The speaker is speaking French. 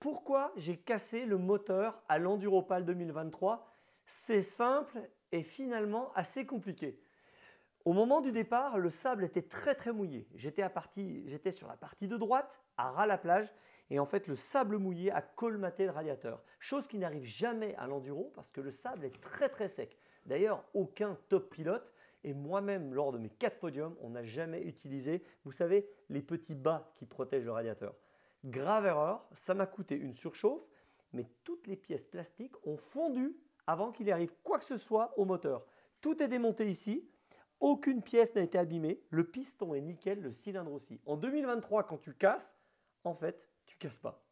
Pourquoi j'ai cassé le moteur à l'Enduropal 2023 C'est simple et finalement assez compliqué. Au moment du départ, le sable était très très mouillé. J'étais sur la partie de droite, à ras la plage, et en fait le sable mouillé a colmaté le radiateur. Chose qui n'arrive jamais à l'enduro parce que le sable est très très sec. D'ailleurs, aucun top pilote, et moi-même lors de mes quatre podiums, on n'a jamais utilisé, vous savez, les petits bas qui protègent le radiateur. Grave erreur, ça m'a coûté une surchauffe, mais toutes les pièces plastiques ont fondu avant qu'il arrive quoi que ce soit au moteur. Tout est démonté ici, aucune pièce n'a été abîmée, le piston est nickel, le cylindre aussi. En 2023, quand tu casses, en fait, tu casses pas.